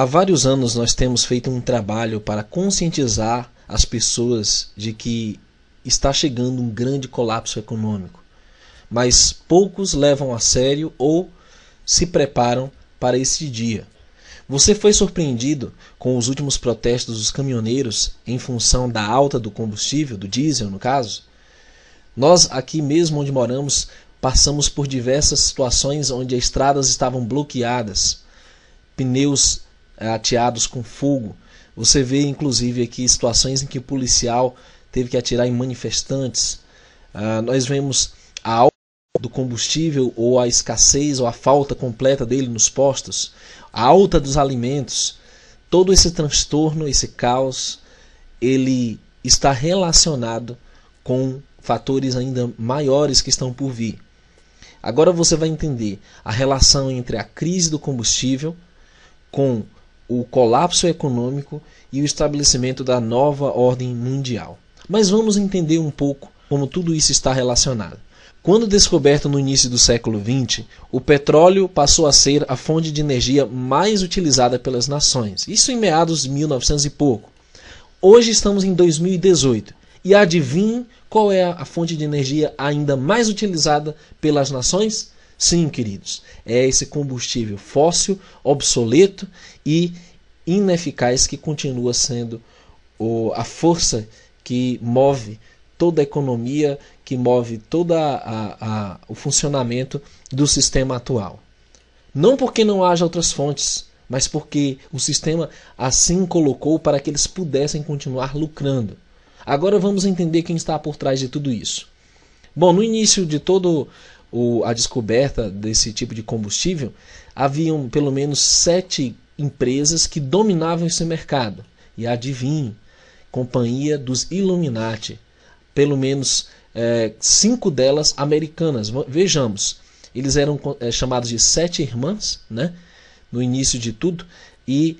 Há vários anos nós temos feito um trabalho para conscientizar as pessoas de que está chegando um grande colapso econômico, mas poucos levam a sério ou se preparam para esse dia. Você foi surpreendido com os últimos protestos dos caminhoneiros em função da alta do combustível, do diesel no caso? Nós, aqui mesmo onde moramos, passamos por diversas situações onde as estradas estavam bloqueadas, pneus é, ateados com fogo. Você vê, inclusive, aqui situações em que o policial teve que atirar em manifestantes. Uh, nós vemos a alta do combustível ou a escassez ou a falta completa dele nos postos, a alta dos alimentos. Todo esse transtorno, esse caos, ele está relacionado com fatores ainda maiores que estão por vir. Agora você vai entender a relação entre a crise do combustível com o colapso econômico e o estabelecimento da nova ordem mundial. Mas vamos entender um pouco como tudo isso está relacionado. Quando descoberto no início do século XX, o petróleo passou a ser a fonte de energia mais utilizada pelas nações, isso em meados de 1900 e pouco. Hoje estamos em 2018 e adivinhe qual é a fonte de energia ainda mais utilizada pelas nações? Sim, queridos, é esse combustível fóssil, obsoleto e ineficaz que continua sendo a força que move toda a economia, que move todo o funcionamento do sistema atual. Não porque não haja outras fontes, mas porque o sistema assim colocou para que eles pudessem continuar lucrando. Agora vamos entender quem está por trás de tudo isso. Bom, no início de todo a descoberta desse tipo de combustível, haviam pelo menos sete empresas que dominavam esse mercado. E adivinhe, companhia dos Illuminati. Pelo menos é, cinco delas americanas. Vejamos, eles eram é, chamados de sete irmãs, né? No início de tudo, e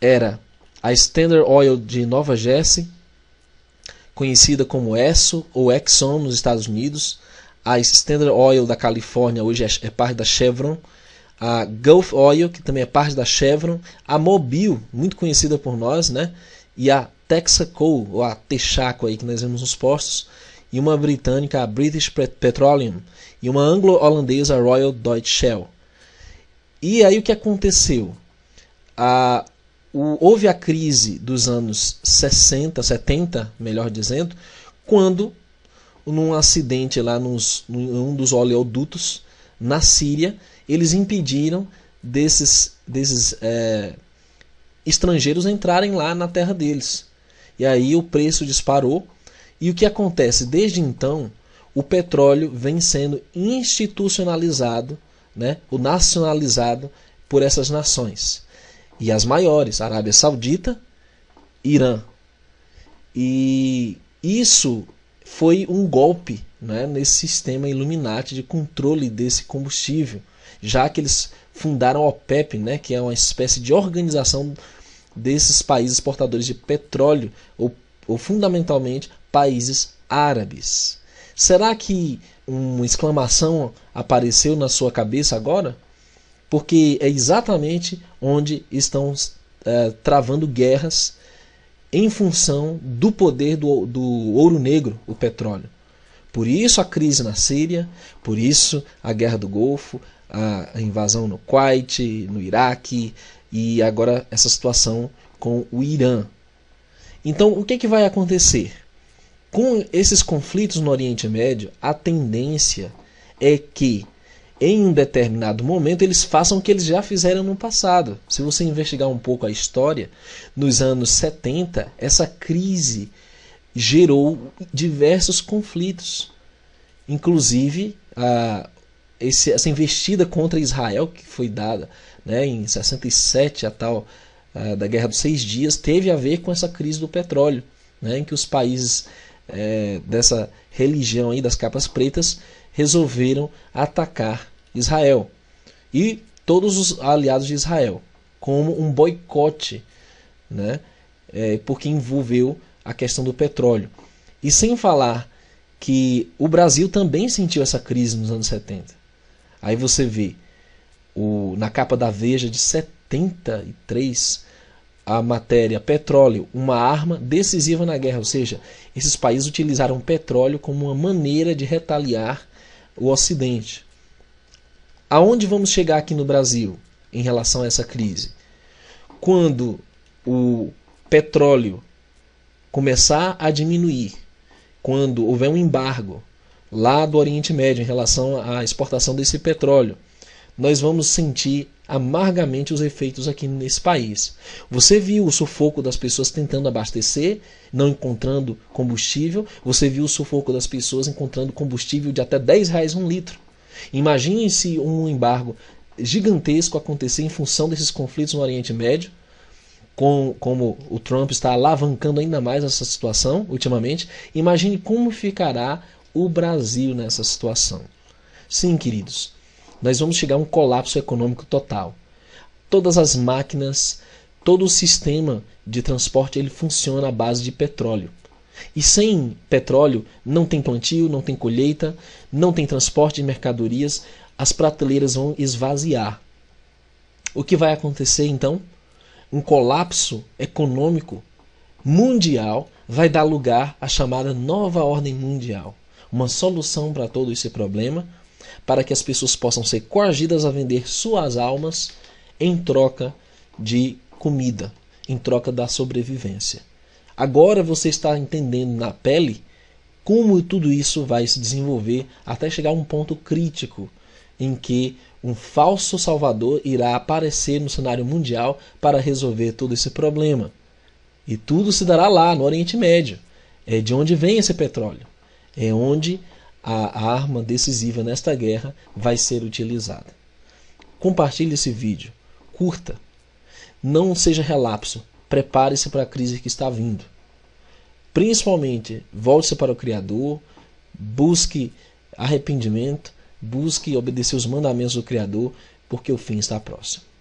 era a Standard Oil de Nova Jersey, conhecida como ESSO ou Exxon nos Estados Unidos, a Standard Oil da Califórnia hoje é, é parte da Chevron. A Gulf Oil, que também é parte da Chevron. A Mobil, muito conhecida por nós, né? E a Texaco, ou a Texaco aí que nós vemos nos postos. E uma britânica, a British Petroleum. E uma anglo-holandesa, a Royal Deutsche Shell. E aí o que aconteceu? A, o, houve a crise dos anos 60, 70, melhor dizendo, quando num acidente lá nos, num dos oleodutos na Síria, eles impediram desses, desses é, estrangeiros entrarem lá na terra deles. E aí o preço disparou. E o que acontece? Desde então, o petróleo vem sendo institucionalizado, né, o nacionalizado por essas nações. E as maiores, Arábia Saudita, Irã. E isso foi um golpe né, nesse sistema Illuminati de controle desse combustível, já que eles fundaram a OPEP, né, que é uma espécie de organização desses países exportadores de petróleo, ou, ou fundamentalmente países árabes. Será que uma exclamação apareceu na sua cabeça agora? Porque é exatamente onde estão é, travando guerras em função do poder do, do ouro negro, o petróleo. Por isso a crise na Síria, por isso a guerra do Golfo, a invasão no Kuwait, no Iraque e agora essa situação com o Irã. Então, o que, é que vai acontecer? Com esses conflitos no Oriente Médio, a tendência é que em um determinado momento eles façam o que eles já fizeram no passado. Se você investigar um pouco a história, nos anos 70, essa crise gerou diversos conflitos, inclusive a, esse, essa investida contra Israel que foi dada né, em 67, a tal a, da Guerra dos Seis Dias, teve a ver com essa crise do petróleo, né, em que os países é, dessa religião aí das capas pretas resolveram atacar Israel e todos os aliados de Israel como um boicote, né? É, porque envolveu a questão do petróleo. E sem falar que o Brasil também sentiu essa crise nos anos 70. Aí você vê o, na capa da Veja de 73 a matéria petróleo uma arma decisiva na guerra, ou seja, esses países utilizaram petróleo como uma maneira de retaliar o Ocidente. Aonde vamos chegar aqui no Brasil em relação a essa crise? Quando o petróleo começar a diminuir, quando houver um embargo lá do Oriente Médio em relação à exportação desse petróleo, nós vamos sentir amargamente os efeitos aqui nesse país. Você viu o sufoco das pessoas tentando abastecer, não encontrando combustível. Você viu o sufoco das pessoas encontrando combustível de até 10 reais um litro. Imagine se um embargo gigantesco acontecer em função desses conflitos no Oriente Médio, com, como o Trump está alavancando ainda mais essa situação ultimamente. Imagine como ficará o Brasil nessa situação. Sim, queridos, nós vamos chegar a um colapso econômico total. Todas as máquinas, todo o sistema de transporte ele funciona à base de petróleo. E sem petróleo não tem plantio, não tem colheita, não tem transporte de mercadorias, as prateleiras vão esvaziar. O que vai acontecer então? Um colapso econômico mundial vai dar lugar à chamada nova ordem mundial. Uma solução para todo esse problema, para que as pessoas possam ser coagidas a vender suas almas em troca de comida, em troca da sobrevivência. Agora você está entendendo na pele como tudo isso vai se desenvolver até chegar a um ponto crítico em que um falso salvador irá aparecer no cenário mundial para resolver todo esse problema. E tudo se dará lá, no Oriente Médio. É de onde vem esse petróleo. É onde a arma decisiva nesta guerra vai ser utilizada. Compartilhe esse vídeo, curta. Não seja relapso, prepare-se para a crise que está vindo. Principalmente, volte-se para o Criador, busque arrependimento, busque obedecer os mandamentos do Criador, porque o fim está próximo.